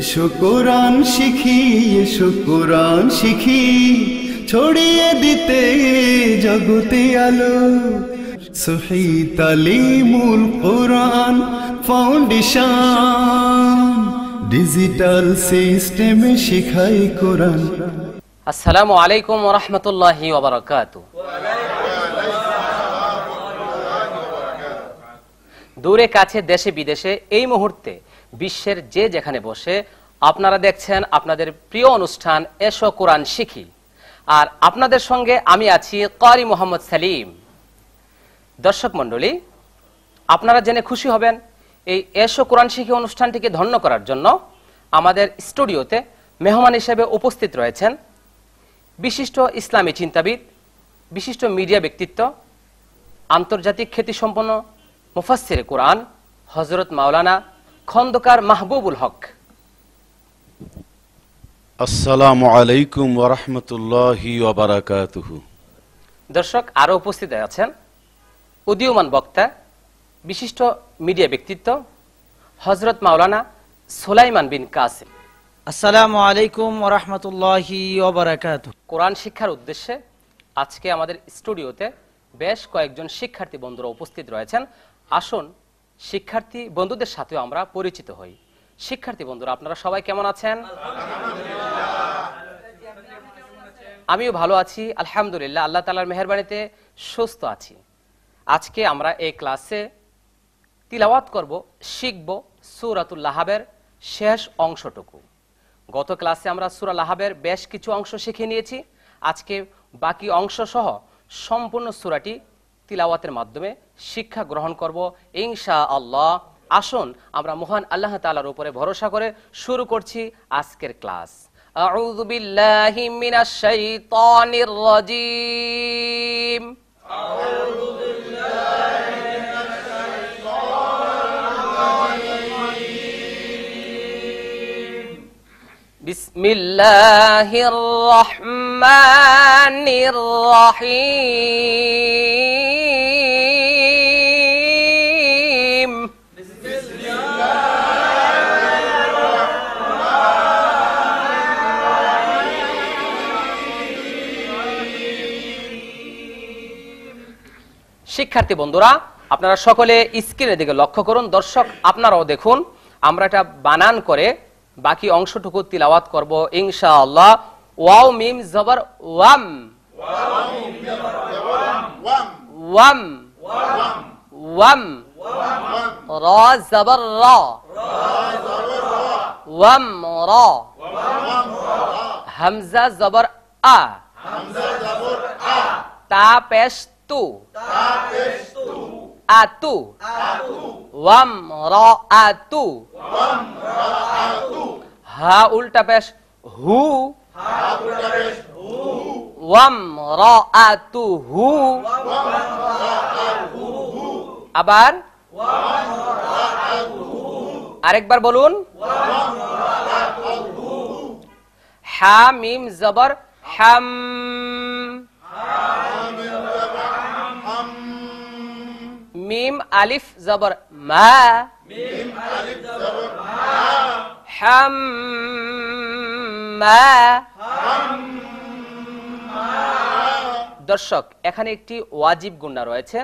এসো কোরআন শিখি এসো কোরআন শিখি ছড়িয়ে দিতে জগতে আলো সহি তালিমুল কোরআন ফাউন্ডেশন ডিজিটাল সিস্টেমে শিখাই কোরআন আসসালামু আলাইকুম ওয়া রাহমাতুল্লাহি ওয়া বারাকাতু দূরে কাছে দেশে বিদেশে এই মুহূর্তে বিশ্বের যে যেখানে বসে আপনারা দেখছেন আপনাদের প্রিয় অনুষ্ঠান এসো কোরআন শিখি আর আপনাদের সঙ্গে আমি আছি কারি মোহাম্মদ সালিম দর্শক মন্ডলী আপনারা জেনে খুশি হবেন এই এসো কোরআন শিখি অনুষ্ঠানটিকে ধন্য করার জন্য আমাদের স্টুডিওতে মেহমান হিসেবে উপস্থিত রয়েছেন বিশিষ্ট ইসলামী চিন্তাবিদ বিশিষ্ট মিডিয়া ব্যক্তিত্ব আন্তর্জাতিক খ্যাতিসম্পন্ন মুফাসির কোরআন হজরত মাওলানা খন্দকার মাহবুবুল হক আসসালামু আলাইকুম বারাকাতুহু দর্শক আরো উপস্থিত আছেন উদীয়মান বক্তা বিশিষ্ট মিডিয়া ব্যক্তিত্ব হযরত মাওলানা সোলাইমান বিন কাসিম আসসালামু আলাইকুম বারাকাতুহু কোরআন শিক্ষার উদ্দেশ্যে আজকে আমাদের স্টুডিওতে বেশ কয়েকজন শিক্ষার্থী বন্ধুরা উপস্থিত রয়েছেন আসুন শিক্ষার্থী বন্ধুদের সাথেও আমরা পরিচিত হই শিক্ষার্থী বন্ধুরা আপনারা সবাই কেমন আছেন আমিও ভালো আছি আলহামদুলিল্লাহ আল্লাহ তালার মেহরবানিতে সুস্থ আছি আজকে আমরা এই ক্লাসে তিলাওয়াত করব শিখব সুরাতুল লাহাবের শেষ অংশটুকু গত ক্লাসে আমরা সুরা লাহাবের বেশ কিছু অংশ শিখে নিয়েছি আজকে বাকি অংশ সহ সম্পূর্ণ সুরাটি তিলাওয়াতের মাধ্যমে শিক্ষা গ্রহণ করব ইনশা আল্লাহ আসুন আমরা মহান আল্লাহ তালার উপরে ভরসা করে শুরু করছি আজকের ক্লাস أعوذ بالله من الشيطان الرجيم أعوذ بالله من الشيطان الرجيم بسم الله الرحمن الرحيم শিক্ষার্থী বন্ধুরা আপনারা সকলে স্ক্রিনের দিকে লক্ষ্য করুন দর্শক আপনারাও দেখুন আমরা এটা বানান করে বাকি অংশটুকু তিলাওয়াত করব ইনশাআল্লাহ ওয়াও মিম জবর ওয়াম ওয়াম ওয়াম র জবর র ওয়াম র হামজা জবর আ তা পেশ tu. Tapestu. Atu. Atu. Wam Wam ra atu. ra atu. Ha ulta pesh hu. Ha ulta pesh hu. Wam Wam Wam ra ra ra atu atu atu hu. hu. hu. Abar. bolun. Wam ra atu hu. Ha mim zabar. Ham. হাম মিম আলিফ জবর মা মিম আলিফ জবর মা হাম্মা দর্শক এখানে একটি ওয়াজিব গুণা রয়েছে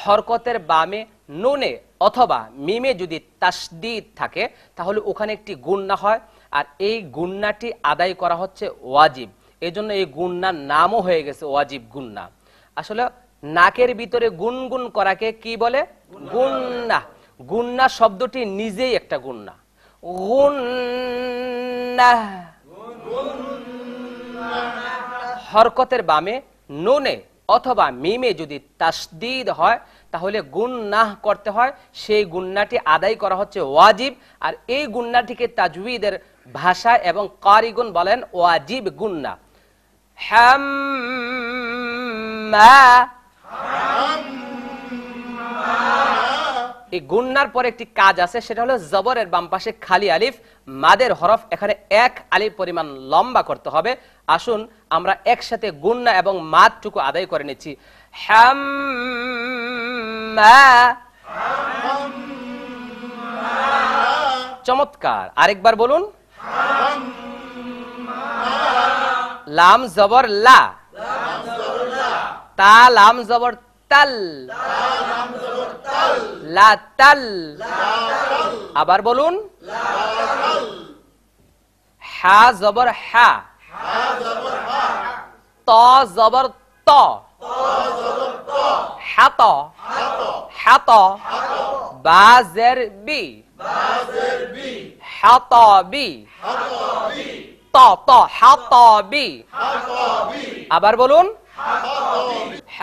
হরকতের বামে নুনে অথবা মিমে যদি তাসদিদ থাকে তাহলে ওখানে একটি গুণনা হয় আর এই গুণনাটি আদায় করা হচ্ছে ওয়াজিব এজন্য এই গুণনার নামও হয়ে গেছে ওয়াজিব গুণনা আসলে নাকের ভিতরে গুনগুন করাকে কি বলে গুন্না গুন্না শব্দটি নিজেই একটা গুন্না গুন্না হরকতের বামে নুনে অথবা মিমে যদি তাসদিদ হয় তাহলে গুন্নাহ করতে হয় সেই গুন্নাটি আদায় করা হচ্ছে ওয়াজিব আর এই গুন্নাটিকে তাজুইদের ভাষা এবং কারিগুন বলেন ওয়াজিব গুন্না হ্যাম এই গুন্নার পর একটি কাজ আছে সেটা হলো জবরের বাম পাশে খালি আলিফ মাদের হরফ এখানে এক আলিফ পরিমাণ লম্বা করতে হবে আসুন আমরা একসাথে গুন্না এবং মাদটুকু আদায় করে নিচ্ছি চমৎকার আরেকবার বলুন লাম জবর লা তা লাম জবর তাল লা তাল আবার বলুন হা জবর হা ত জবর ত হাত হাত বাজের বি হাত বি ত ত হাত বি আবার বলুন حمالة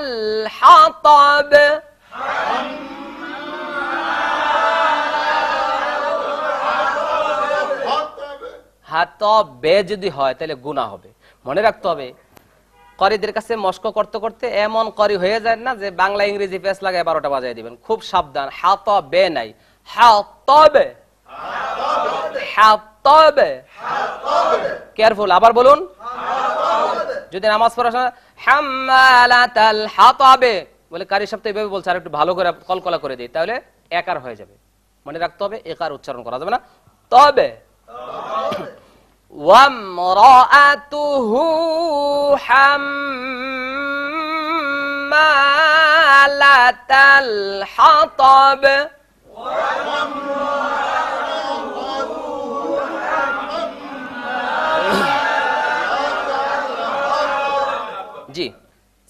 الحطب হাতবে যদি হয় তাহলে গুণা হবে মনে রাখতে হবে করিদের কাছে মস্ক করতে করতে এমন করি হয়ে যায় না যে বাংলা ইংরেজি পেস লাগে বারোটা বাজায় দিবেন খুব সাবধান হাত বে নাই হাত হাত কেয়ারফুল আবার বলুন যদি নামাজ পড়াশোনা হামালাতাল বলে কারি সপ্তাহে এভাবে বলছে আর একটু ভালো করে কলকলা করে দিই তাহলে একার হয়ে যাবে মনে রাখতে হবে একার উচ্চারণ করা যাবে না তবে وامرأته حمالة الحطب وامرأته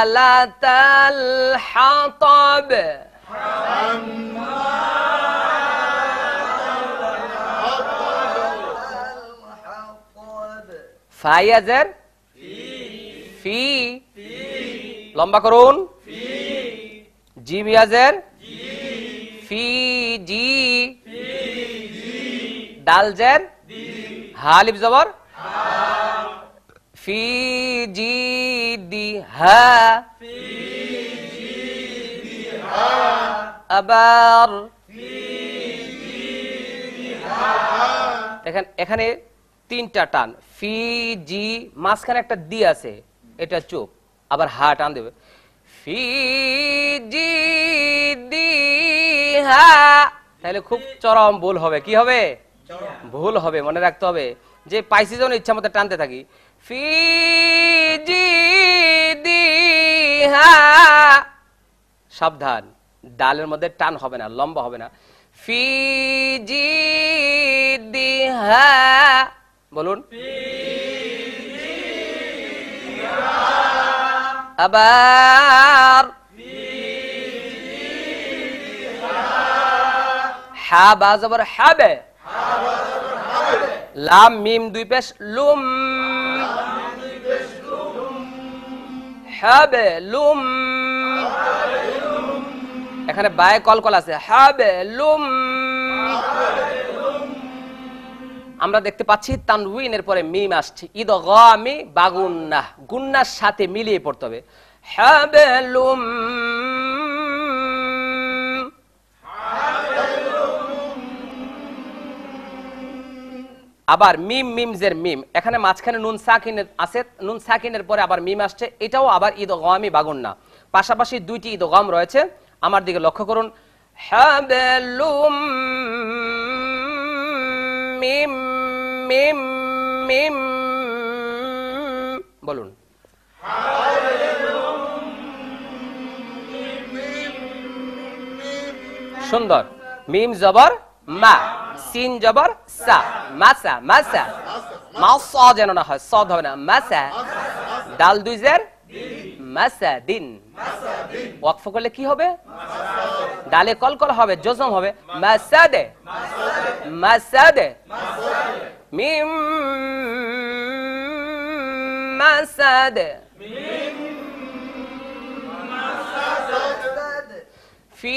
حمالة الحطب ফাইয়াজের ফি লম্বা করুন জিমিয়াজের ফি জি ডালজের হালিফ জবর হা في جيدها في جيدها أبار দেখেন এখানে তিনটা টান ফি জি মাঝখানে একটা দি আছে এটা চোখ আবার হা টান দেবে ফি জি দি হা তাহলে খুব চরম ভুল হবে কি হবে ভুল হবে মনে রাখতে হবে যে পাইসি যখন ইচ্ছা মতো টানতে থাকি সাবধান ডালের মধ্যে টান হবে না লম্বা হবে না বলুন আবার হ্যা বাজ আবার হাবে লাম মিম দুই পেশ লুম লুম এখানে বায়ে কলকল আছে লুম আমরা দেখতে পাচ্ছি তানউইনের পরে মিম আসছে ইদ গামি বাগুন্না গুন্নার সাথে মিলিয়ে পড়তে হবে লুম আবার মিম মিমজের মিম এখানে মাঝখানে নুন সাকিনের আছে নুন সাকিনের পরে আবার মিম আসছে এটাও আবার ঈদ গমই বাগুন না পাশাপাশি দুইটি ঈদ গম রয়েছে আমার দিকে লক্ষ্য করুন হাবলুম মিম মিম মিম বলুন সুন্দর মিম জবর মা সিন জবর সা মাসা মাসা মা যেন না হয় স ধরে না মাসা ডাল দুই জের মাসা দিন ওয়াকফ করলে কি হবে ডালে কল কল হবে জজম হবে মাসা দে মাসা দে মিম মাসা দে মিম মাসা দে ফি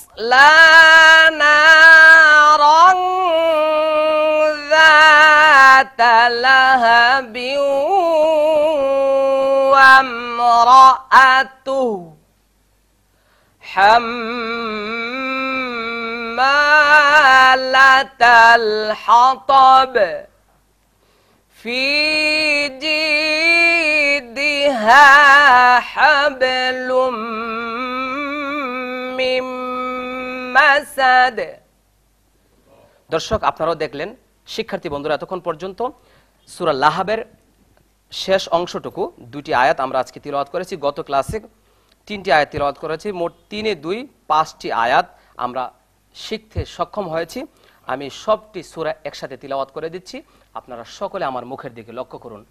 لا نارا ذات لهب وامرأته حمالة الحطب في جيدها حبل من মাসাদ দর্শক আপনারাও দেখলেন শিক্ষার্থী বন্ধুরা এতক্ষণ পর্যন্ত সুরা লাহাবের শেষ অংশটুকু দুটি আয়াত আমরা আজকে তিলওয়াত করেছি গত ক্লাসে তিনটি আয়াত তিলওয়াত করেছি মোট তিনে দুই পাঁচটি আয়াত আমরা শিখতে সক্ষম হয়েছি আমি সবটি সুরা একসাথে তিলাওয়াত করে দিচ্ছি আপনারা সকলে আমার মুখের দিকে লক্ষ্য করুন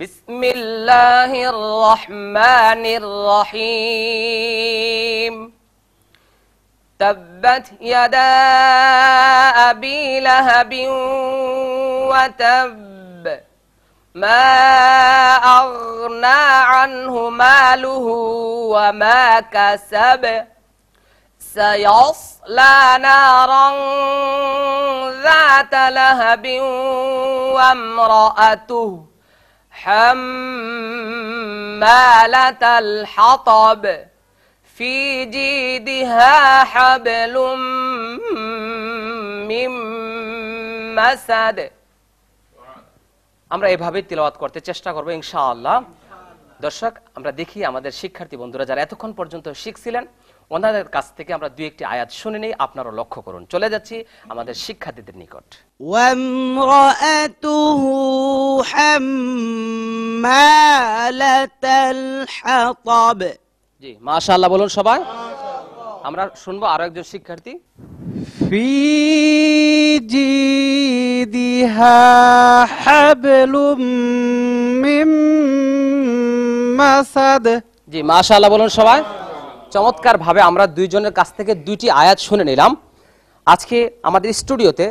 বিসমিল্লাহির রহমানির রহিম تبت يدا أبي لهب وتب ما أغنى عنه ماله وما كسب سيصلى نارا ذات لهب وامرأته حمالة الحطب في جيدها حبل من مسد আমরা এভাবে তিলাওয়াত করতে চেষ্টা করব ইনশাআল্লাহ দর্শক আমরা দেখি আমাদের শিক্ষার্থী বন্ধুরা যারা এতক্ষণ পর্যন্ত শিখছিলেন ওনাদের কাছ থেকে আমরা দুই একটি আয়াত শুনে নেই আপনারা লক্ষ্য করুন চলে যাচ্ছি আমাদের শিক্ষার্থীদের নিকট وامرأته حمالة الحطب জি মাশাআল্লাহ বলুন সবাই আমরা শুনবো আরো একজন শিক্ষার্থী ফি জিদিহা হাবলুম মিম মাসাদ জি মাশাআল্লাহ বলুন সবাই চমৎকার ভাবে আমরা দুইজনের কাছ থেকে দুইটি আয়াত শুনে নিলাম আজকে আমাদের স্টুডিওতে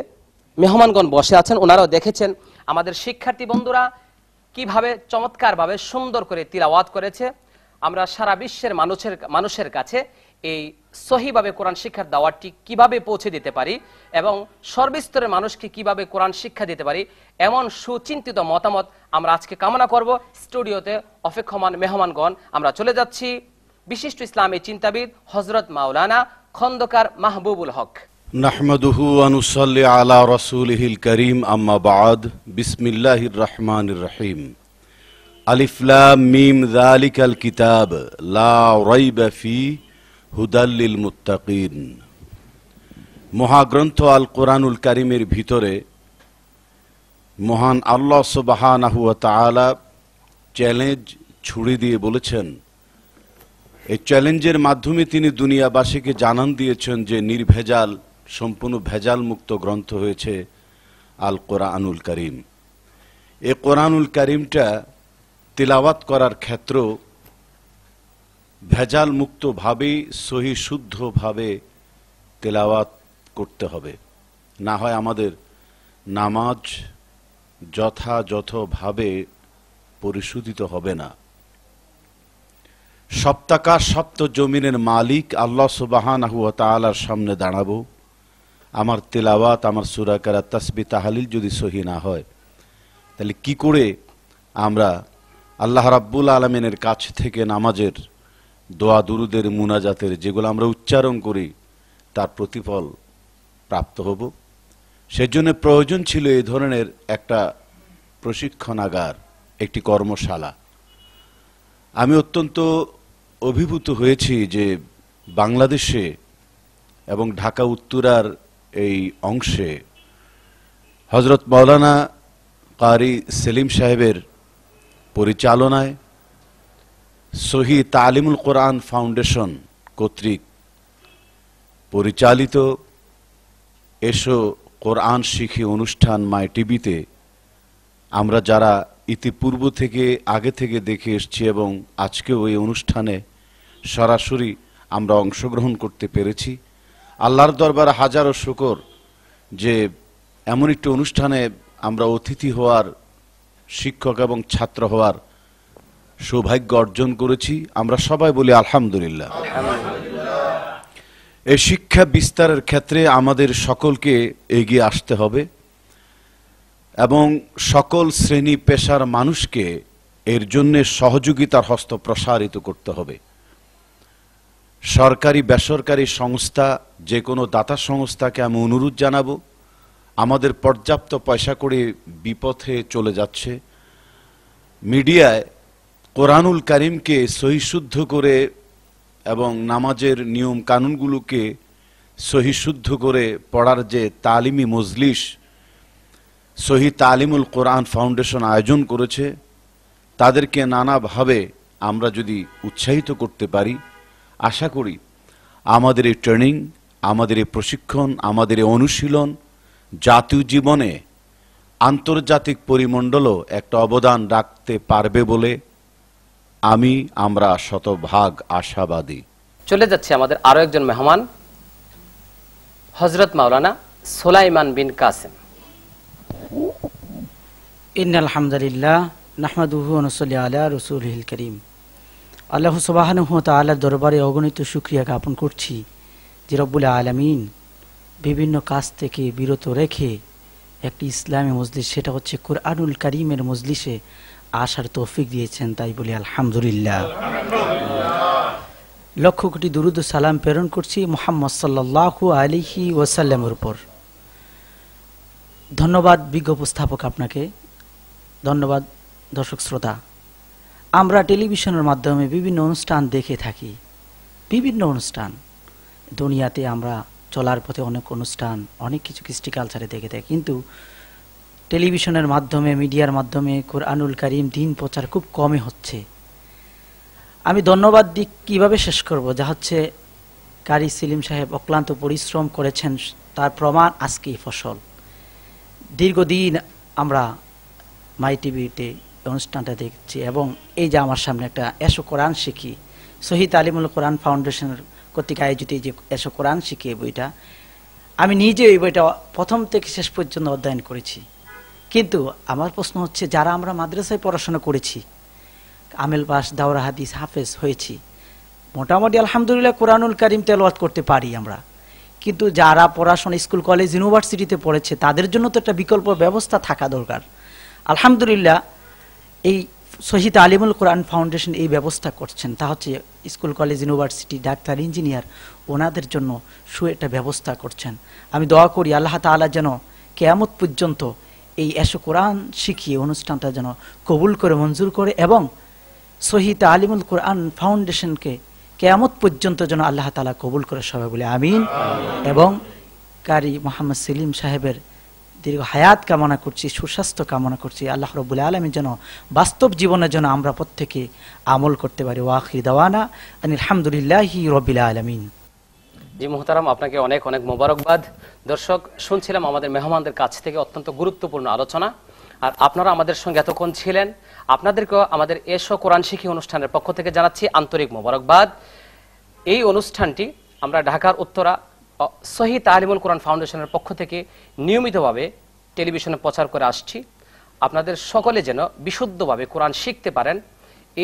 মেহমানগণ বসে আছেন ওনারাও দেখেছেন আমাদের শিক্ষার্থী বন্ধুরা কিভাবে চমৎকারভাবে সুন্দর করে তিলাওয়াত করেছে আমরা সারা বিশ্বের মানুষের মানুষের কাছে এই সহিভাবে কোরআন শিক্ষার দাওয়াতটি কিভাবে পৌঁছে দিতে পারি এবং সর্বস্তরের মানুষকে কিভাবে কোরআন শিক্ষা দিতে পারি এমন সুচিন্তিত মতামত আমরা আজকে কামনা করব স্টুডিওতে অপেক্ষমান মেহমানগণ আমরা চলে যাচ্ছি বিশিষ্ট ইসলামী চিন্তাবিদ হজরত মাওলানা খন্দকার মাহবুবুল হক নাহমদুহু আনুসাল্লি আলা রসুলহিল করিম আম্মা বাদ বিসমিল্লাহির রহমানির রহিম মিম জালিকাল কিতাব লা হুদাল্লিল মুত্তাকিন মহাগ্রন্থ আল কোরআনুল কারিমের ভিতরে মহান আল্লাহ সুবাহানাহুয়া চ্যালেঞ্জ ছুড়ে দিয়ে বলেছেন এই চ্যালেঞ্জের মাধ্যমে তিনি দুনিয়াবাসীকে জানান দিয়েছেন যে নির্ভেজাল সম্পূর্ণ ভেজাল মুক্ত গ্রন্থ হয়েছে আল কোরআনুল করিম এ কোরআনুল করিমটা তেলাওয়াত করার ক্ষেত্র ভেজাল মুক্তভাবে সহি শুদ্ধভাবে তেলাওয়াত করতে হবে না হয় আমাদের নামাজ যথাযথভাবে পরিশোধিত হবে না সপ্তাকার সপ্ত জমিনের মালিক আল্লাহ সুবাহান তালার সামনে দাঁড়াবো আমার তেলাওয়াত আমার সুরাকার তসবি তাহালিল যদি সহি না হয় তাহলে কি করে আমরা আল্লাহ রাব্বুল আলমিনের কাছ থেকে নামাজের দোয়া দুরুদের মুনাজাতের যেগুলো আমরা উচ্চারণ করি তার প্রতিফল প্রাপ্ত হব সেজন্য প্রয়োজন ছিল এই ধরনের একটা প্রশিক্ষণাগার একটি কর্মশালা আমি অত্যন্ত অভিভূত হয়েছি যে বাংলাদেশে এবং ঢাকা উত্তরার এই অংশে হজরত মৌলানা কারি সেলিম সাহেবের পরিচালনায় সহি তালিমুল কোরআন ফাউন্ডেশন কর্তৃক পরিচালিত এসো কোরআন শিখি অনুষ্ঠান মাই টিভিতে আমরা যারা ইতিপূর্ব থেকে আগে থেকে দেখে এসছি এবং আজকেও এই অনুষ্ঠানে সরাসরি আমরা অংশগ্রহণ করতে পেরেছি আল্লাহর দরবার হাজারো শুকর যে এমন একটি অনুষ্ঠানে আমরা অতিথি হওয়ার শিক্ষক এবং ছাত্র হওয়ার সৌভাগ্য অর্জন করেছি আমরা সবাই বলি আলহামদুলিল্লাহ এই শিক্ষা বিস্তারের ক্ষেত্রে আমাদের সকলকে এগিয়ে আসতে হবে এবং সকল শ্রেণী পেশার মানুষকে এর জন্যে সহযোগিতার হস্ত প্রসারিত করতে হবে সরকারি বেসরকারি সংস্থা যে কোনো দাতা সংস্থাকে আমি অনুরোধ জানাবো আমাদের পর্যাপ্ত পয়সা করে বিপথে চলে যাচ্ছে মিডিয়ায় কোরআনুল করিমকে সহিশুদ্ধ করে এবং নামাজের নিয়ম কানুনগুলোকে সহিশুদ্ধ করে পড়ার যে তালিমি মজলিস সহি তালিমুল কোরআন ফাউন্ডেশন আয়োজন করেছে তাদেরকে নানাভাবে আমরা যদি উৎসাহিত করতে পারি আশা করি আমাদের এই ট্রেনিং আমাদের এই প্রশিক্ষণ আমাদের এই অনুশীলন জাতীয় জীবনে আন্তর্জাতিক পরিমণ্ডলও একটা অবদান রাখতে পারবে বলে আমি আমরা শতভাগ আশাবাদী চলে যাচ্ছে আমাদের আরো একজন মেহমান হজরত মাওলানা সোলাইমান বিন কাসেম ইন আলহামদুলিল্লাহ নাহমাদুহনসলি আলা রসুল করিম আল্লাহ সুবাহানুহ তাল্লাহ দরবারে অগণিত সুক্রিয়া জ্ঞাপন করছি যে রব্বুল আলমিন বিভিন্ন কাজ থেকে বিরত রেখে একটি ইসলামী মজলিস সেটা হচ্ছে কোরআনুল করিমের মজলিসে আসার তৌফিক দিয়েছেন তাই বলি আলহামদুলিল্লাহ লক্ষ কোটি দুরুদ সালাম প্রেরণ করছি মোহাম্মদ সাল্লাহু আলিহি ওয়াসাল্লামের উপর ধন্যবাদ বিজ্ঞ উপস্থাপক আপনাকে ধন্যবাদ দর্শক শ্রোতা আমরা টেলিভিশনের মাধ্যমে বিভিন্ন অনুষ্ঠান দেখে থাকি বিভিন্ন অনুষ্ঠান দুনিয়াতে আমরা চলার পথে অনেক অনুষ্ঠান অনেক কিছু কৃষ্টি কালচারে দেখে থাকে কিন্তু টেলিভিশনের মাধ্যমে মিডিয়ার মাধ্যমে কোরআনুল করিম দিন প্রচার খুব কমই হচ্ছে আমি ধন্যবাদ দিই কীভাবে শেষ করব যা হচ্ছে কারি সিলিম সাহেব অক্লান্ত পরিশ্রম করেছেন তার প্রমাণ আজকেই ফসল দীর্ঘদিন আমরা মাই টিভিতে অনুষ্ঠানটা দেখছি এবং এই যে আমার সামনে একটা এসো কোরআন শিখি শহীদ আলিমুল কোরআন ফাউন্ডেশনের কর্তৃক আয়োজিত এই যে এসো কোরআন শিখে এই বইটা আমি নিজে এই বইটা প্রথম থেকে শেষ পর্যন্ত অধ্যয়ন করেছি কিন্তু আমার প্রশ্ন হচ্ছে যারা আমরা মাদ্রাসায় পড়াশোনা করেছি আমেল বাস দাওরা হাদিস হাফেজ হয়েছি মোটামুটি আলহামদুলিল্লাহ কোরআনুল করিম তেলওয়াত করতে পারি আমরা কিন্তু যারা পড়াশোনা স্কুল কলেজ ইউনিভার্সিটিতে পড়েছে তাদের জন্য তো একটা বিকল্প ব্যবস্থা থাকা দরকার আলহামদুলিল্লাহ এই শহীদ আলিমুল কোরআন ফাউন্ডেশন এই ব্যবস্থা করছেন তা হচ্ছে school college university doctor engineer ওনাদের জন্য সু একটা ব্যবস্থা করছেন আমি দোয়া করি আল্লাহ তালা যেন কেয়ামত পর্যন্ত এই এসো কোরআন শিখিয়ে অনুষ্ঠানটা যেন কবুল করে মঞ্জুর করে এবং শহীদ আলিমুল কোরআন ফাউন্ডেশনকে কেয়ামত পর্যন্ত যেন আল্লাহ তালা কবুল করে সবাই বলে আমিন এবং কারি মোহাম্মদ সেলিম সাহেবের দীর্ঘ হায়াত কামনা করছি সুস্বাস্থ্য কামনা করছি আল্লাহ রবুল আলমের যেন বাস্তব জীবনের জন্য আমরা প্রত্যেকে আমল করতে পারি ওয়াকি দাওয়ানা আলহামদুলিল্লাহ রবিল আলমিন জি মোহতারাম আপনাকে অনেক অনেক মোবারকবাদ দর্শক শুনছিলাম আমাদের মেহমানদের কাছ থেকে অত্যন্ত গুরুত্বপূর্ণ আলোচনা আর আপনারা আমাদের সঙ্গে এতক্ষণ ছিলেন আপনাদেরকেও আমাদের এসো কোরআন শিখি অনুষ্ঠানের পক্ষ থেকে জানাচ্ছি আন্তরিক মোবারকবাদ এই অনুষ্ঠানটি আমরা ঢাকার উত্তরা শহীদ আলিমুল কোরআন ফাউন্ডেশনের পক্ষ থেকে নিয়মিতভাবে টেলিভিশনে প্রচার করে আসছি আপনাদের সকলে যেন বিশুদ্ধভাবে কোরআন শিখতে পারেন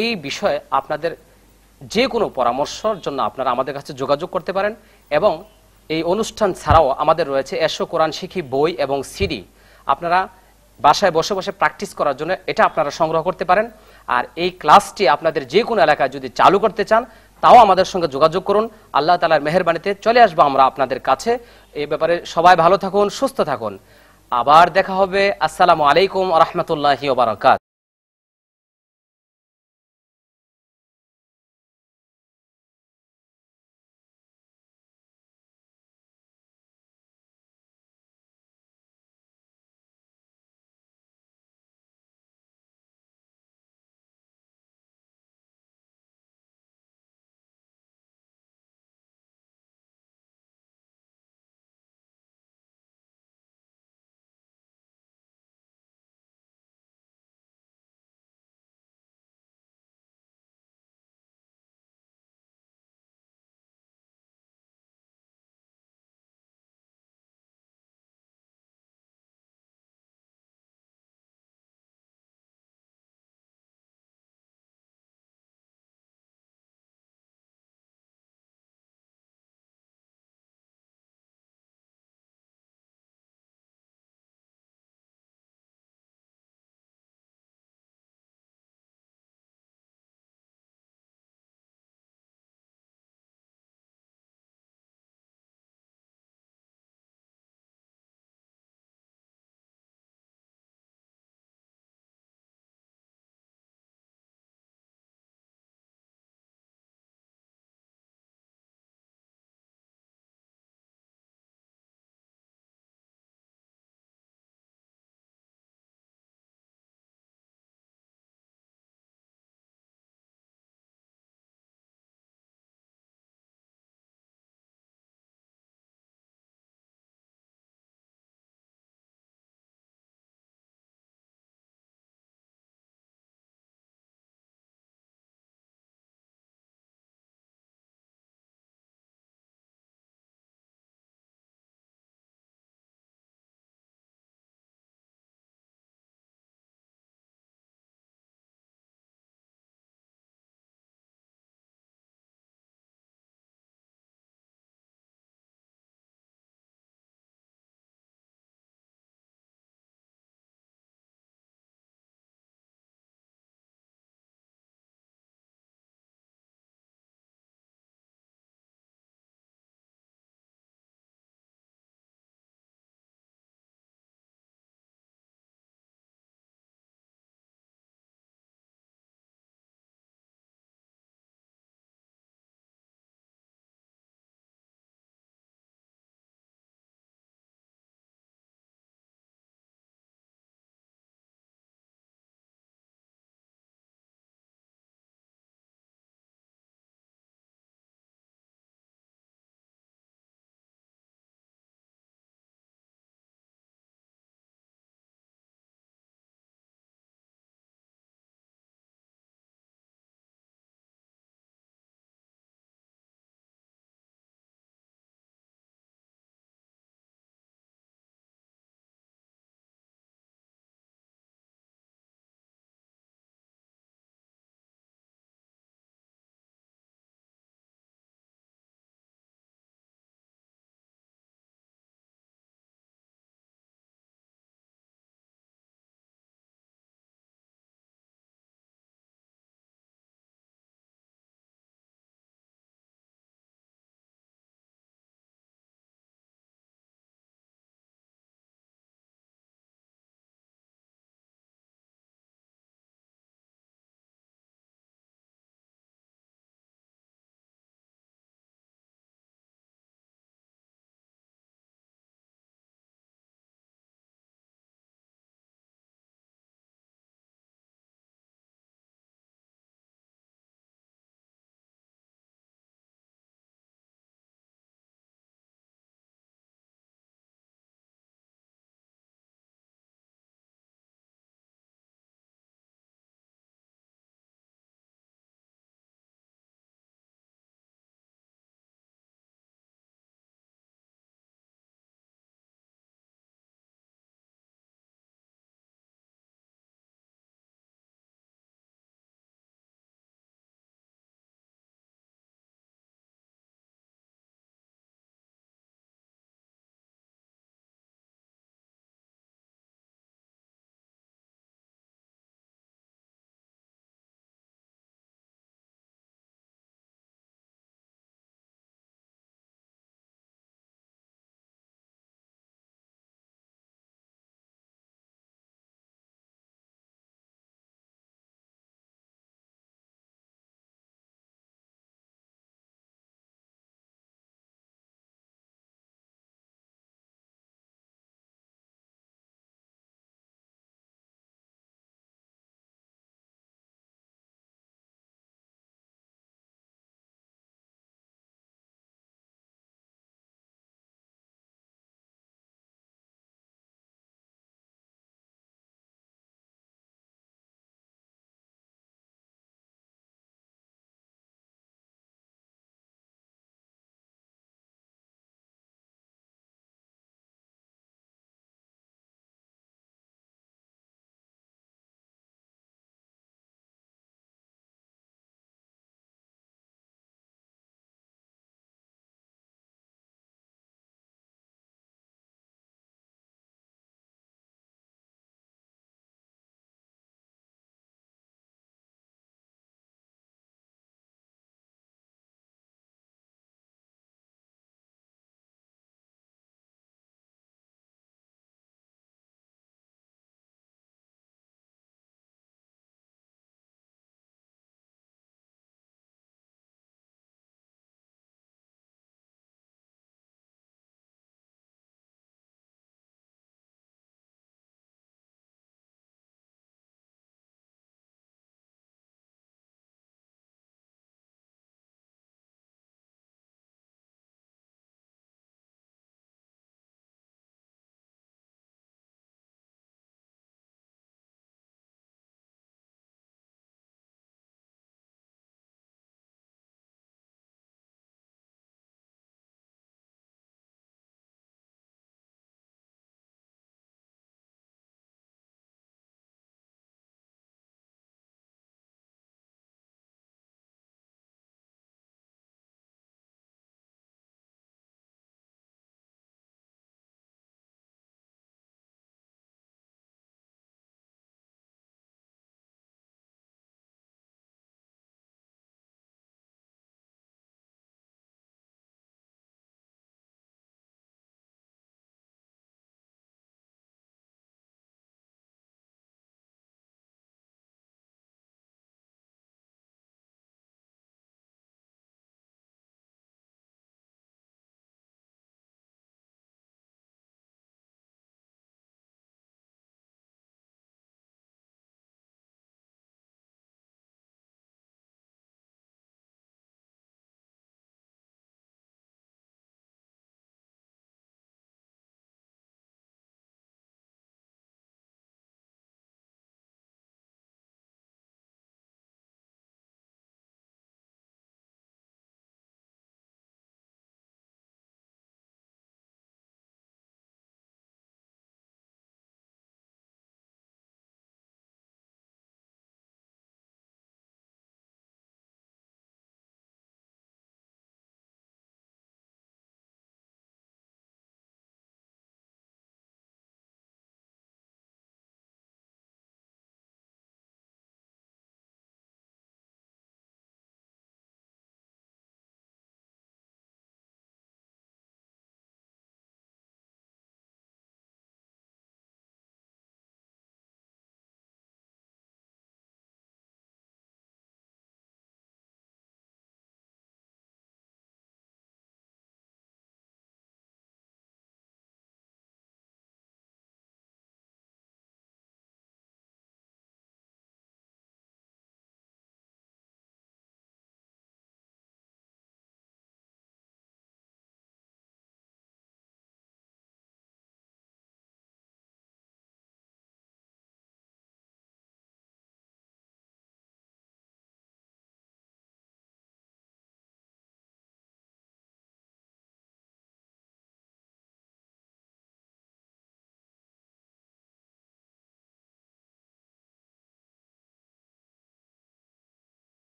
এই বিষয়ে আপনাদের যে কোনো পরামর্শর জন্য আপনারা আমাদের কাছে যোগাযোগ করতে পারেন এবং এই অনুষ্ঠান ছাড়াও আমাদের রয়েছে এসো কোরআন শিখি বই এবং সিডি আপনারা বাসায় বসে বসে প্র্যাকটিস করার জন্য এটা আপনারা সংগ্রহ করতে পারেন আর এই ক্লাসটি আপনাদের যে কোনো এলাকায় যদি চালু করতে চান তাও আমাদের সঙ্গে যোগাযোগ করুন আল্লাহ তালার মেহরবানিতে চলে আসবো আমরা আপনাদের কাছে এ ব্যাপারে সবাই ভালো থাকুন সুস্থ থাকুন আবার দেখা হবে আসসালামু আলাইকুম রহমতুল্লাহি ওবরাকাত